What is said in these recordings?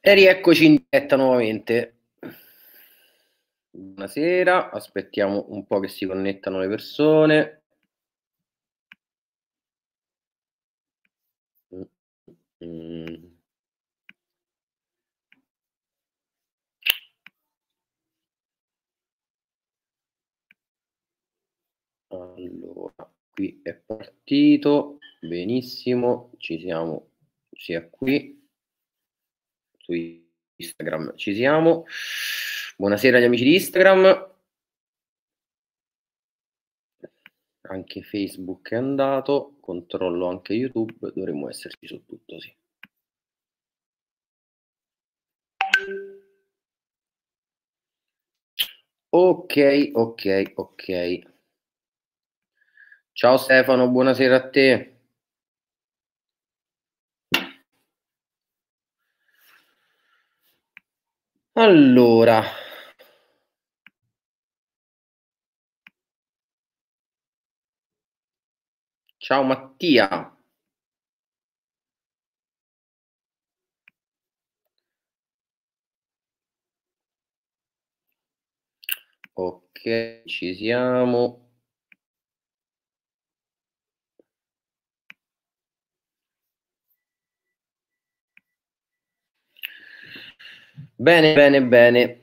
E rieccoci in diretta nuovamente. Buonasera, aspettiamo un po' che si connettano le persone. Allora, qui è partito, benissimo, ci siamo sia qui su Instagram. Ci siamo. Buonasera agli amici di Instagram. Anche Facebook è andato, controllo anche YouTube, dovremmo esserci su tutto, sì. Ok, ok, ok. Ciao Stefano, buonasera a te. Allora, ciao Mattia. Ok, ci siamo. Bene, bene, bene.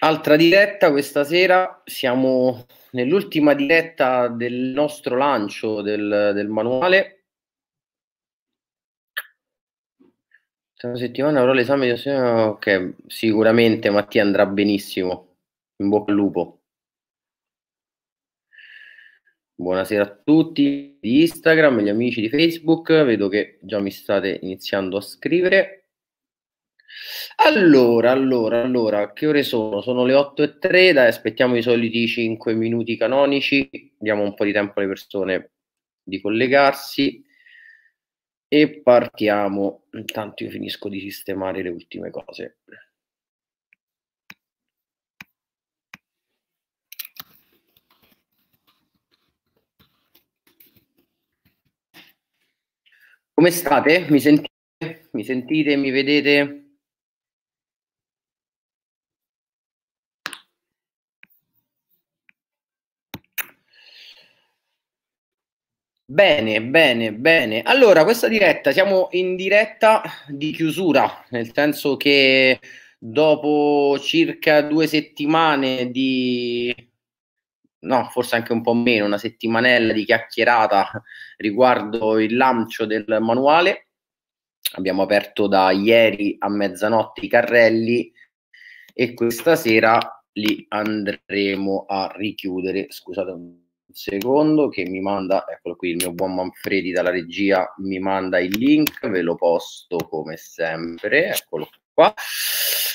Altra diretta questa sera, siamo nell'ultima diretta del nostro lancio del, del manuale. Questa settimana avrò l'esame di ossigeno, ok, sicuramente Mattia andrà benissimo, in bocca al lupo. Buonasera a tutti di Instagram, gli amici di Facebook, vedo che già mi state iniziando a scrivere. Allora, allora, allora, che ore sono? Sono le 8 e 3, dai, aspettiamo i soliti 5 minuti canonici, diamo un po' di tempo alle persone di collegarsi e partiamo. Intanto io finisco di sistemare le ultime cose. Come state? Mi sentite? Mi sentite? Mi vedete? Bene, bene, bene. Allora, questa diretta, siamo in diretta di chiusura, nel senso che dopo circa due settimane di... no, forse anche un po' meno, una settimanella di chiacchierata riguardo il lancio del manuale, abbiamo aperto da ieri a mezzanotte i carrelli e questa sera li andremo a richiudere. Scusate un secondo che mi manda, eccolo qui, il mio buon Manfredi dalla regia mi manda il link, ve lo posto come sempre, eccolo qua.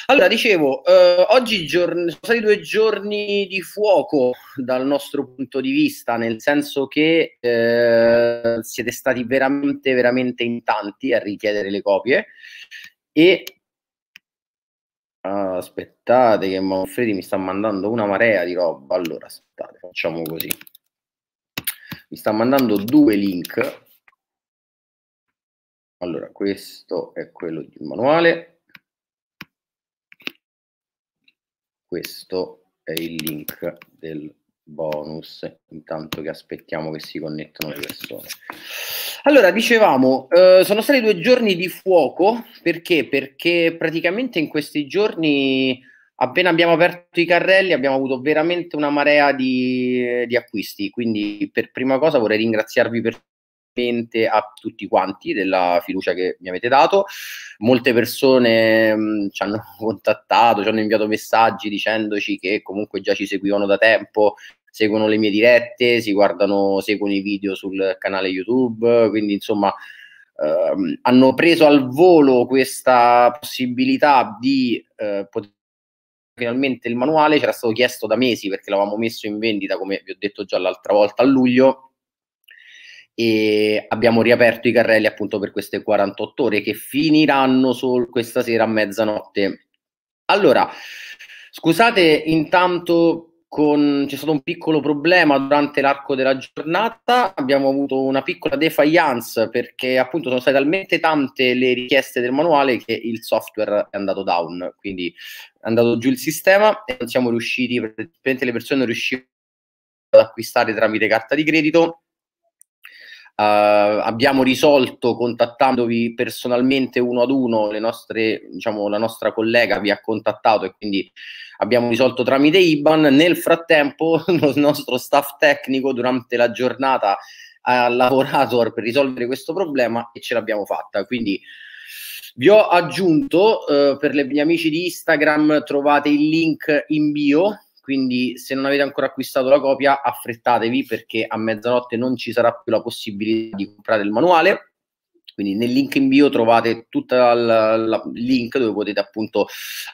Allora, dicevo, eh, oggi sono stati due giorni di fuoco dal nostro punto di vista, nel senso che eh, siete stati veramente, veramente in tanti a richiedere le copie e ah, aspettate che Manfredi mi sta mandando una marea di roba. Allora, aspettate, facciamo così mi sta mandando due link. Allora, questo è quello del manuale. Questo è il link del bonus, intanto che aspettiamo che si connettano le persone. Allora, dicevamo, eh, sono stati due giorni di fuoco, perché? Perché praticamente in questi giorni appena abbiamo aperto i carrelli abbiamo avuto veramente una marea di, di acquisti, quindi per prima cosa vorrei ringraziarvi per a tutti quanti della fiducia che mi avete dato. Molte persone mh, mm, ci hanno contattato, ci hanno inviato messaggi dicendoci che comunque già ci seguivano da tempo, seguono le mie dirette, si guardano, seguono i video sul canale YouTube, quindi insomma ehm, hanno preso al volo questa possibilità di eh, poter finalmente il manuale, c'era stato chiesto da mesi perché l'avevamo messo in vendita, come vi ho detto già l'altra volta a luglio, e abbiamo riaperto i carrelli appunto per queste 48 ore che finiranno sol- questa sera a mezzanotte. Allora, scusate intanto con, c'è stato un piccolo problema durante l'arco della giornata, abbiamo avuto una piccola defiance perché appunto sono state talmente tante le richieste del manuale che il software è andato down, quindi è andato giù il sistema e non siamo riusciti, praticamente le persone non riuscivano ad acquistare tramite carta di credito eh, abbiamo risolto contattandovi personalmente uno ad uno, nostre, diciamo, la nostra collega vi ha contattato e quindi abbiamo risolto tramite IBAN. Nel frattempo il nostro staff tecnico durante la giornata ha lavorato per risolvere questo problema e ce l'abbiamo fatta. Quindi vi ho aggiunto eh, per gli amici di Instagram trovate il link in bio quindi se non avete ancora acquistato la copia affrettatevi perché a mezzanotte non ci sarà più la possibilità di comprare il manuale quindi nel link in bio trovate tutto il link dove potete appunto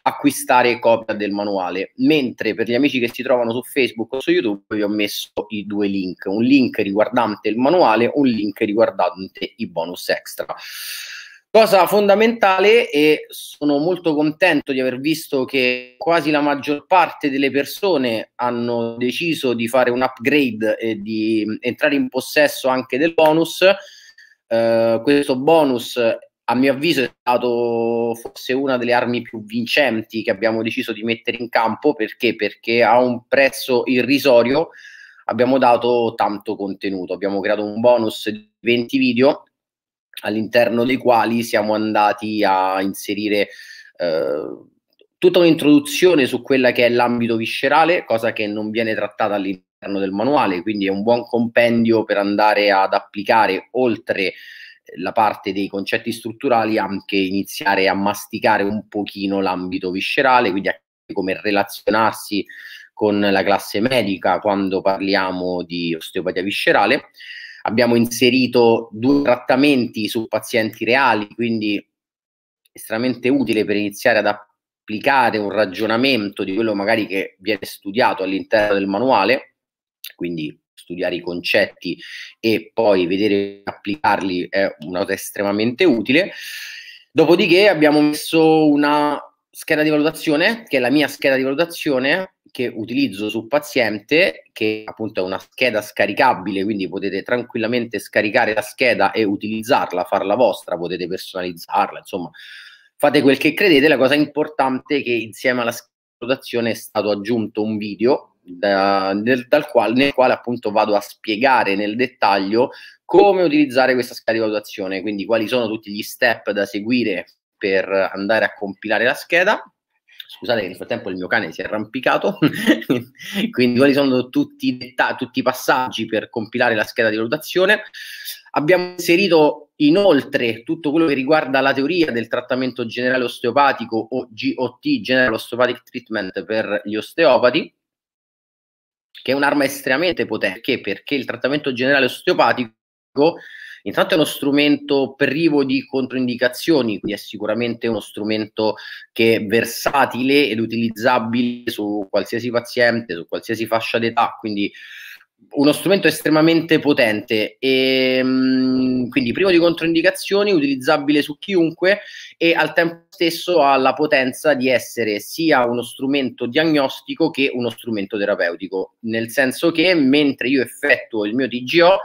acquistare copia del manuale mentre per gli amici che si trovano su Facebook o su YouTube vi ho messo i due link un link riguardante il manuale e un link riguardante i bonus extra Cosa fondamentale e sono molto contento di aver visto che quasi la maggior parte delle persone hanno deciso di fare un upgrade e di mm, entrare in possesso anche del bonus. Eh, questo bonus, a mio avviso, è stato forse una delle armi più vincenti che abbiamo deciso di mettere in campo perché? Perché ha un prezzo irrisorio abbiamo dato tanto contenuto. Abbiamo creato un bonus di 20 video all'interno dei quali siamo andati a inserire eh, tutta un'introduzione su quella che è l'ambito viscerale, cosa che non viene trattata all'interno del manuale, quindi è un buon compendio per andare ad applicare oltre la parte dei concetti strutturali anche iniziare a masticare un pochino l'ambito viscerale, quindi come relazionarsi con la classe medica quando parliamo di osteopatia viscerale abbiamo inserito due trattamenti su pazienti reali, quindi estremamente utile per iniziare ad applicare un ragionamento di quello magari che viene studiato all'interno del manuale, quindi studiare i concetti e poi vedere applicarli è una cosa estremamente utile. Dopodiché abbiamo messo una scheda di valutazione, che è la mia scheda di valutazione che utilizzo sul paziente, che appunto è una scheda scaricabile, quindi potete tranquillamente scaricare la scheda e utilizzarla, farla vostra, potete personalizzarla, insomma, fate quel che credete. La cosa importante è che insieme alla scheda di valutazione è stato aggiunto un video da, nel, quale, nel quale appunto vado a spiegare nel dettaglio come utilizzare questa scheda di valutazione, quindi quali sono tutti gli step da seguire per andare a compilare la scheda. Scusate che nel frattempo il mio cane si è arrampicato, quindi quali sono tutti i, dettagli, tutti i passaggi per compilare la scheda di valutazione. Abbiamo inserito inoltre tutto quello che riguarda la teoria del trattamento generale osteopatico o GOT, General Osteopathic Treatment per gli osteopati, che è un'arma estremamente potente, perché? perché il trattamento generale osteopatico Intanto è uno strumento privo di controindicazioni, quindi è sicuramente uno strumento che è versatile ed utilizzabile su qualsiasi paziente, su qualsiasi fascia d'età, quindi uno strumento estremamente potente e ehm, quindi privo di controindicazioni, utilizzabile su chiunque e al tempo stesso ha la potenza di essere sia uno strumento diagnostico che uno strumento terapeutico, nel senso che mentre io effettuo il mio TGO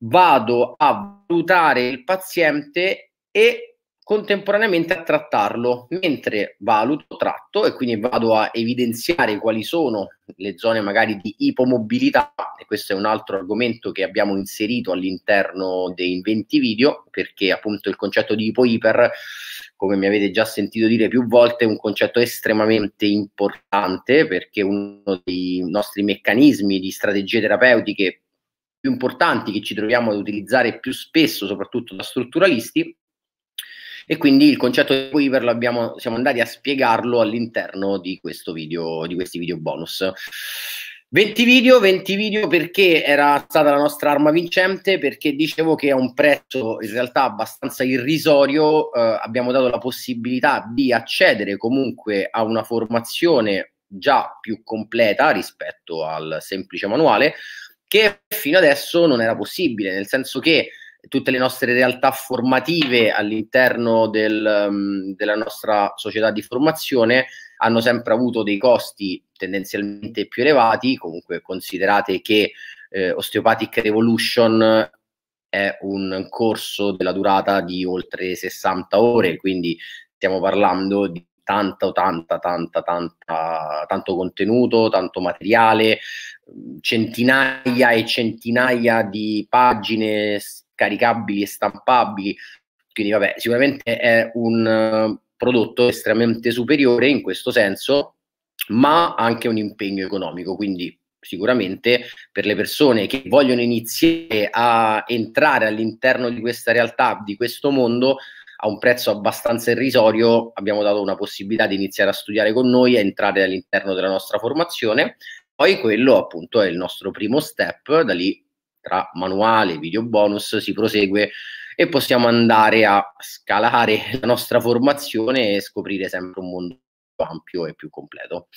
vado a valutare il paziente e contemporaneamente a trattarlo, mentre valuto, tratto e quindi vado a evidenziare quali sono le zone magari di ipomobilità e questo è un altro argomento che abbiamo inserito all'interno dei 20 video perché appunto il concetto di ipo-iper come mi avete già sentito dire più volte è un concetto estremamente importante perché uno dei nostri meccanismi di strategie terapeutiche più importanti che ci troviamo ad utilizzare più spesso, soprattutto da strutturalisti, e quindi il concetto di Weaver l'abbiamo, siamo andati a spiegarlo all'interno di, questo video, di questi video bonus. 20 video, 20 video perché era stata la nostra arma vincente, perché dicevo che a un prezzo in realtà abbastanza irrisorio eh, abbiamo dato la possibilità di accedere comunque a una formazione già più completa rispetto al semplice manuale, che fino adesso non era possibile, nel senso che tutte le nostre realtà formative all'interno del, um, della nostra società di formazione hanno sempre avuto dei costi tendenzialmente più elevati, comunque considerate che eh, Osteopathic Revolution è un corso della durata di oltre 60 ore, quindi stiamo parlando di tanta, tanta, tanta, tanta, tanto contenuto, tanto materiale, centinaia e centinaia di pagine scaricabili e stampabili. Quindi, vabbè, sicuramente è un eh, prodotto estremamente superiore in questo senso, ma anche un impegno economico. Quindi, sicuramente per le persone che vogliono iniziare a entrare all'interno di questa realtà, di questo mondo, a un prezzo abbastanza irrisorio abbiamo dato una possibilità di iniziare a studiare con noi e entrare all'interno della nostra formazione. Poi quello appunto è il nostro primo step, da lì tra manuale e video bonus si prosegue e possiamo andare a scalare la nostra formazione e scoprire sempre un mondo più ampio e più completo.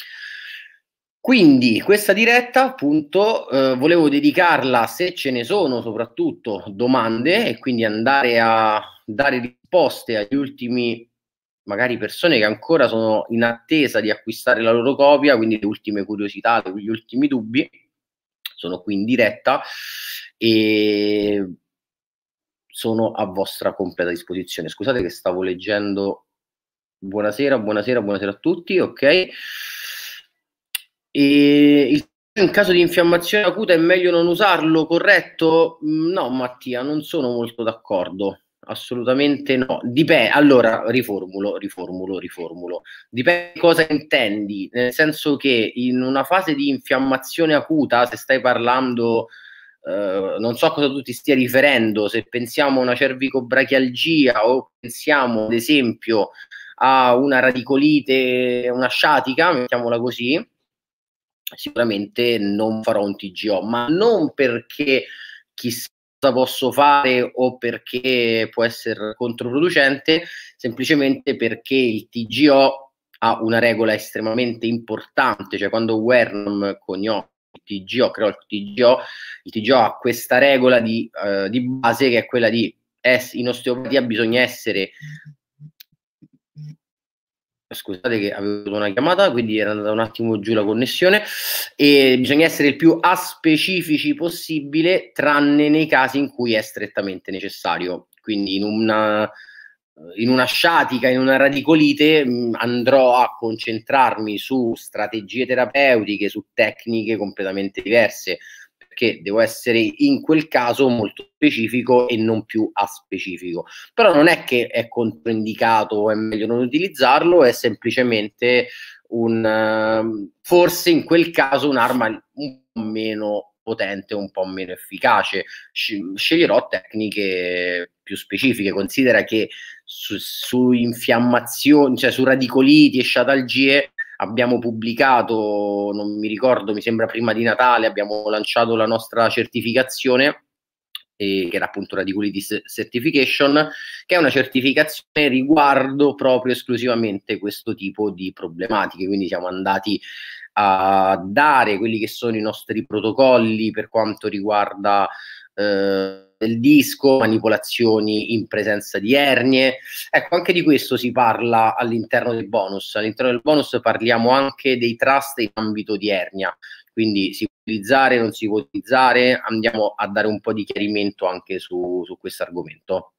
Quindi questa diretta appunto eh, volevo dedicarla se ce ne sono soprattutto domande e quindi andare a dare risposte agli ultimi magari persone che ancora sono in attesa di acquistare la loro copia, quindi le ultime curiosità, gli ultimi dubbi, sono qui in diretta e sono a vostra completa disposizione. Scusate che stavo leggendo. Buonasera, buonasera, buonasera a tutti, ok? E il in caso di infiammazione acuta è meglio non usarlo, corretto? Mm, no, Mattia, non sono molto d'accordo. Assolutamente no. Dipende. Allora, riformulo, riformulo, riformulo. Dipende cosa intendi, nel senso che in una fase di infiammazione acuta, se stai parlando, eh, non so a cosa tu ti stia riferendo, se pensiamo a una cervicobrachialgia o pensiamo, ad esempio, a una radicolite, una sciatica, mettiamola così, sicuramente non farò un TGO, ma non perché chissà posso fare o perché può essere controproducente, semplicemente perché il TGO ha una regola estremamente importante, cioè quando Wernon coniò il TGO, creò il TGO, il TGO ha questa regola di, uh, di base che è quella di es- in osteopatia bisogna essere scusate che avevo avuto una chiamata, quindi era andata un attimo giù la connessione, e bisogna essere il più aspecifici possibile, tranne nei casi in cui è strettamente necessario. Quindi in una, in una sciatica, in una radicolite, mm, andrò a concentrarmi su strategie terapeutiche, su tecniche completamente diverse perché devo essere in quel caso molto specifico e non più a specifico. Però non è che è controindicato o è meglio non utilizzarlo, è semplicemente un ehm, forse in quel caso un'arma un po' meno potente, un po' meno efficace. Sceglierò tecniche più specifiche. Considera che su, su infiammazioni, cioè su radicoliti e sciatalgie abbiamo pubblicato, non mi ricordo, mi sembra prima di Natale, abbiamo lanciato la nostra certificazione, eh, che era appunto Radiculity Certification, che è una certificazione riguardo proprio esclusivamente questo tipo di problematiche. Quindi siamo andati a dare quelli che sono i nostri protocolli per quanto riguarda... Eh, del disco, manipolazioni in presenza di ernie. Ecco, anche di questo si parla all'interno del bonus. All'interno del bonus parliamo anche dei trust in ambito di ernia, quindi si può utilizzare, non si può utilizzare, andiamo a dare un po' di chiarimento anche su, su questo argomento.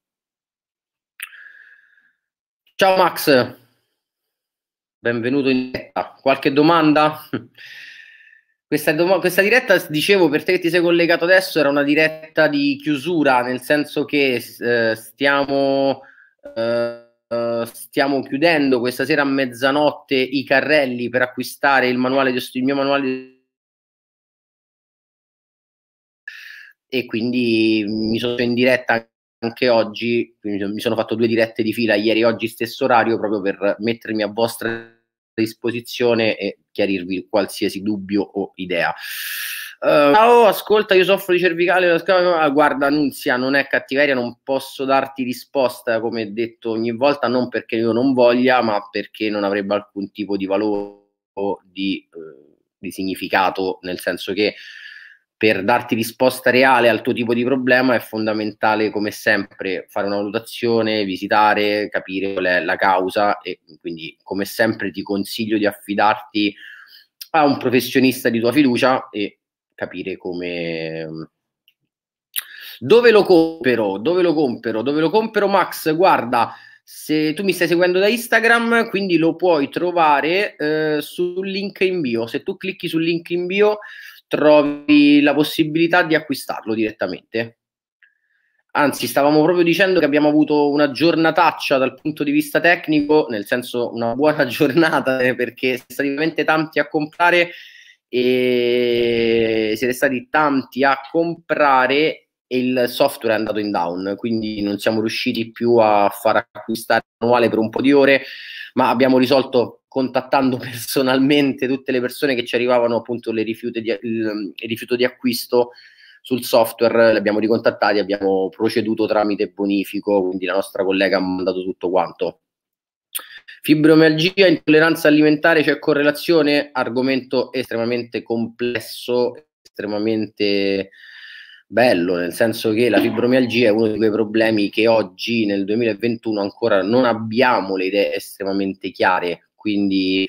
Ciao Max, benvenuto in diretta. Qualche domanda? Questa, dom- questa, diretta, dicevo, per te che ti sei collegato adesso, era una diretta di chiusura, nel senso che eh, stiamo, eh, eh, stiamo, chiudendo questa sera a mezzanotte i carrelli per acquistare il, manuale di, il mio manuale di e quindi mi sono in diretta anche oggi, mi sono fatto due dirette di fila ieri e oggi stesso orario proprio per mettermi a vostra disposizione e chiarirvi qualsiasi dubbio o idea. Uh, oh, ascolta, io soffro di cervicale. Guarda, Nunzia, non è cattiveria, non posso darti risposta, come detto ogni volta, non perché io non voglia, ma perché non avrebbe alcun tipo di valore o di, eh, di significato, nel senso che per darti risposta reale al tuo tipo di problema è fondamentale, come sempre, fare una valutazione, visitare, capire qual è la causa e quindi, come sempre, ti consiglio di affidarti a un professionista di tua fiducia e capire come... Dove lo compro? Dove lo compro? Dove lo compro, Max? Guarda, se tu mi stai seguendo da Instagram, quindi lo puoi trovare eh, sul link in bio. Se tu clicchi sul link in bio trovi la possibilità di acquistarlo direttamente. Anzi, stavamo proprio dicendo che abbiamo avuto una giornataccia dal punto di vista tecnico, nel senso una buona giornata, eh, perché siete stati veramente tanti a comprare e siete stati tanti a comprare e il software è andato in down, quindi non siamo riusciti più a far acquistare manuale per un po' di ore, ma abbiamo risolto contattando personalmente tutte le persone che ci arrivavano appunto le rifiute di, il, il rifiuto di acquisto sul software, li abbiamo ricontattati, abbiamo proceduto tramite bonifico, quindi la nostra collega ha mandato tutto quanto. Fibromialgia, intolleranza alimentare, c'è cioè correlazione? Argomento estremamente complesso, estremamente bello, nel senso che la fibromialgia è uno di quei problemi che oggi nel 2021 ancora non abbiamo le idee estremamente chiare quindi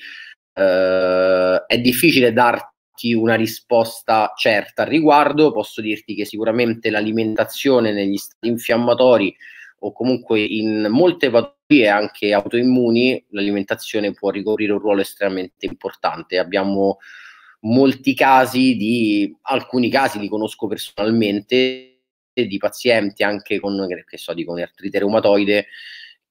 eh, è difficile darti una risposta certa al riguardo, posso dirti che sicuramente l'alimentazione negli stati infiammatori o comunque in molte patologie anche autoimmuni l'alimentazione può ricoprire un ruolo estremamente importante. Abbiamo molti casi di alcuni casi li conosco personalmente di pazienti anche con che so, di, con artrite reumatoide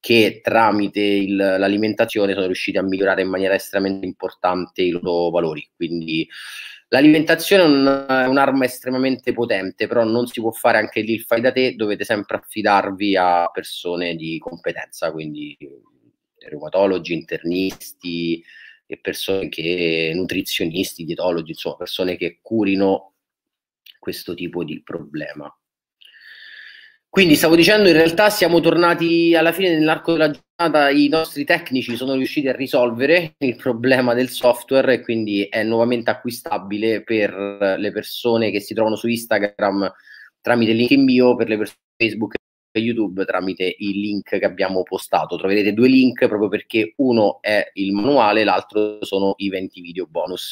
che tramite il, l'alimentazione sono riusciti a migliorare in maniera estremamente importante i loro valori. Quindi l'alimentazione è, un, è un'arma estremamente potente, però non si può fare anche lì il fai da te, dovete sempre affidarvi a persone di competenza, quindi reumatologi, internisti e persone che nutrizionisti, dietologi, insomma, persone che curino questo tipo di problema. Quindi stavo dicendo, in realtà siamo tornati alla fine dell'arco della giornata, i nostri tecnici sono riusciti a risolvere il problema del software e quindi è nuovamente acquistabile per le persone che si trovano su Instagram tramite il link in bio, per le persone su Facebook e YouTube tramite il link che abbiamo postato. Troverete due link proprio perché uno è il manuale, l'altro sono i 20 video bonus.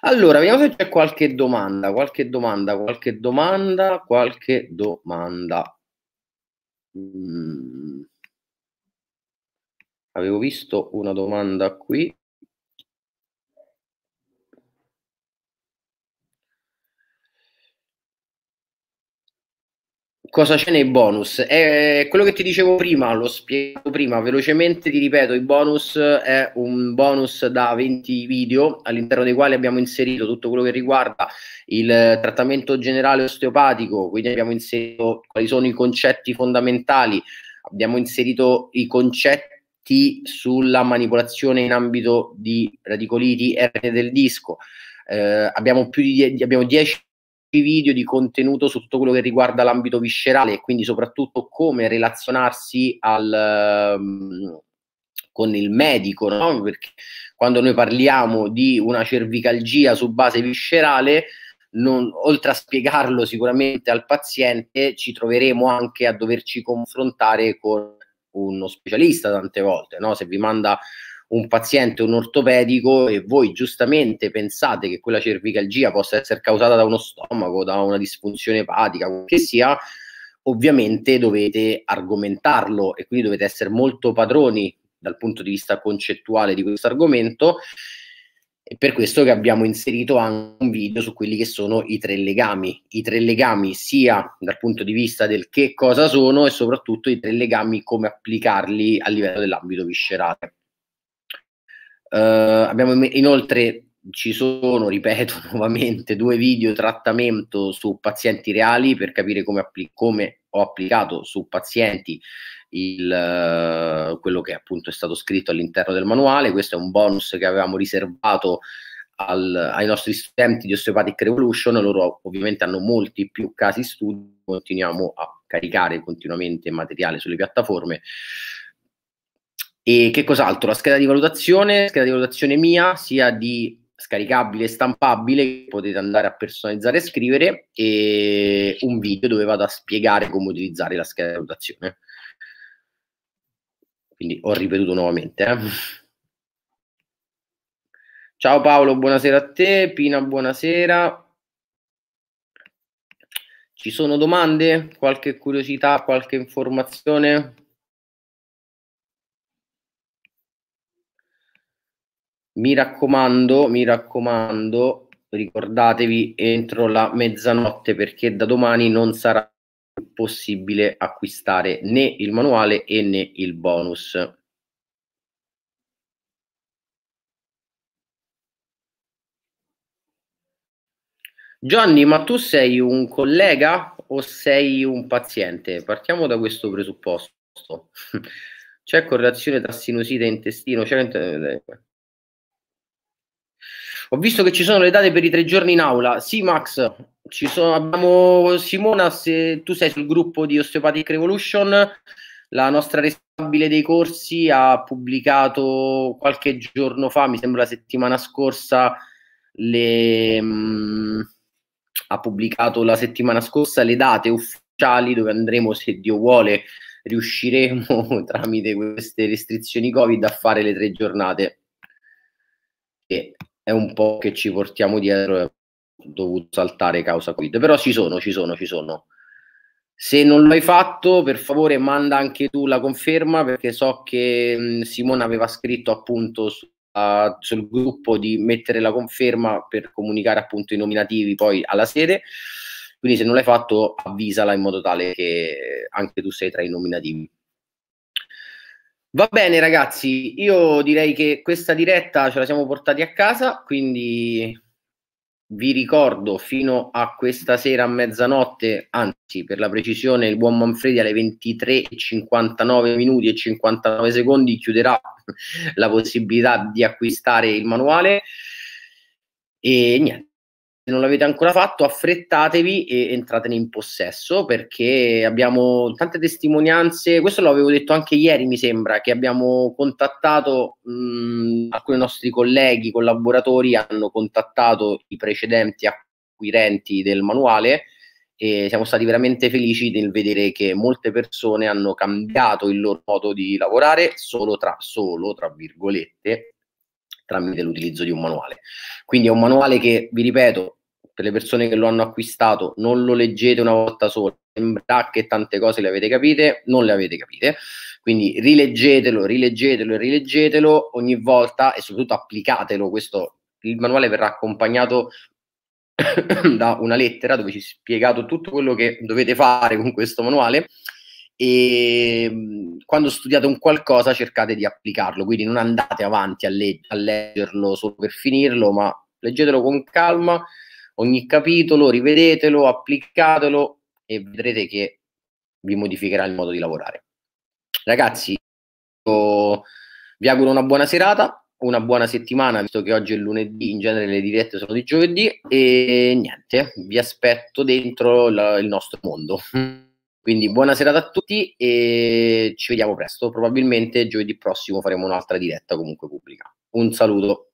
Allora, vediamo se c'è qualche domanda, qualche domanda, qualche domanda, qualche domanda. Mm. Avevo visto una domanda qui. cosa c'è nei bonus. È eh, quello che ti dicevo prima, l'ho spiegato prima velocemente, ti ripeto, i bonus è un bonus da 20 video all'interno dei quali abbiamo inserito tutto quello che riguarda il trattamento generale osteopatico, quindi abbiamo inserito quali sono i concetti fondamentali, abbiamo inserito i concetti sulla manipolazione in ambito di radicoliti, ernia del disco. Eh, abbiamo più di 10 video di contenuto su tutto quello che riguarda l'ambito viscerale e quindi soprattutto come relazionarsi al, um, con il medico, no? perché quando noi parliamo di una cervicalgia su base viscerale, non, oltre a spiegarlo sicuramente al paziente, ci troveremo anche a doverci confrontare con uno specialista tante volte, no? se vi manda un paziente, un ortopedico e voi giustamente pensate che quella cervicalgia possa essere causata da uno stomaco, da una disfunzione epatica, che sia, ovviamente dovete argomentarlo e quindi dovete essere molto padroni dal punto di vista concettuale di questo argomento. È per questo che abbiamo inserito anche un video su quelli che sono i tre legami, i tre legami sia dal punto di vista del che cosa sono e soprattutto i tre legami come applicarli a livello dell'ambito viscerale. Eh, abbiamo inoltre ci sono, ripeto nuovamente, due video trattamento su pazienti reali per capire come, appli- come ho applicato su pazienti il, uh, quello che appunto è stato scritto all'interno del manuale. Questo è un bonus che avevamo riservato al, ai nostri studenti di Osteopathic Revolution. Loro ovviamente hanno molti più casi studi, continuiamo a caricare continuamente materiale sulle piattaforme. E che cos'altro? La scheda di valutazione, scheda di valutazione mia, sia di scaricabile e stampabile, potete andare a personalizzare e scrivere, e un video dove vado a spiegare come utilizzare la scheda di valutazione. Quindi ho ripetuto nuovamente. Eh. Ciao Paolo, buonasera a te. Pina, buonasera. Ci sono domande? Qualche curiosità? Qualche informazione? mi raccomando, mi raccomando, ricordatevi entro la mezzanotte perché da domani non sarà possibile acquistare né il manuale e né il bonus. Gianni, ma tu sei un collega o sei un paziente? Partiamo da questo presupposto. C'è correlazione tra sinusite e intestino? C'è... Ho visto che ci sono le date per i tre giorni in aula. Sì, Max, ci sono, abbiamo Simona, se tu sei sul gruppo di Osteopathic Revolution, la nostra responsabile dei corsi ha pubblicato qualche giorno fa, mi sembra la settimana scorsa, le, mh, mm, ha pubblicato la settimana scorsa le date ufficiali dove andremo, se Dio vuole, riusciremo tramite queste restrizioni Covid a fare le tre giornate è un po' che ci portiamo dietro e dovuto saltare causa Covid. Però ci sono, ci sono, ci sono. Se non l'hai fatto, per favore manda anche tu la conferma perché so che mh, mm, Simone aveva scritto appunto su, uh, sul gruppo di mettere la conferma per comunicare appunto i nominativi poi alla sede. Quindi se non l'hai fatto avvisala in modo tale che anche tu sei tra i nominativi. Va bene ragazzi, io direi che questa diretta ce la siamo portati a casa, quindi vi ricordo fino a questa sera a mezzanotte, anzi per la precisione il buon Manfredi alle 23:59 minuti e 59 secondi chiuderà la possibilità di acquistare il manuale e niente se non l'avete ancora fatto, affrettatevi e entratene in possesso perché abbiamo tante testimonianze. Questo l'avevo detto anche ieri, mi sembra, che abbiamo contattato mh, mm, alcuni nostri colleghi, collaboratori, hanno contattato i precedenti acquirenti del manuale e siamo stati veramente felici nel vedere che molte persone hanno cambiato il loro modo di lavorare solo tra, solo, tra virgolette tramite l'utilizzo di un manuale. Quindi è un manuale che, vi ripeto, per le persone che lo hanno acquistato, non lo leggete una volta sola, sembra che tante cose le avete capite, non le avete capite, quindi rileggetelo, rileggetelo e rileggetelo ogni volta e soprattutto applicatelo, questo il manuale verrà accompagnato da una lettera dove ci è spiegato tutto quello che dovete fare con questo manuale e mm, quando studiate un qualcosa cercate di applicarlo, quindi non andate avanti a, legg- a leggerlo solo per finirlo, ma leggetelo con calma ogni capitolo, rivedetelo, applicatelo e vedrete che vi modificherà il modo di lavorare. Ragazzi, vi auguro una buona serata, una buona settimana, visto che oggi è lunedì, in genere le dirette sono di giovedì e niente, vi aspetto dentro la, il nostro mondo. Quindi buona serata a tutti e ci vediamo presto. Probabilmente giovedì prossimo faremo un'altra diretta comunque pubblica. Un saluto.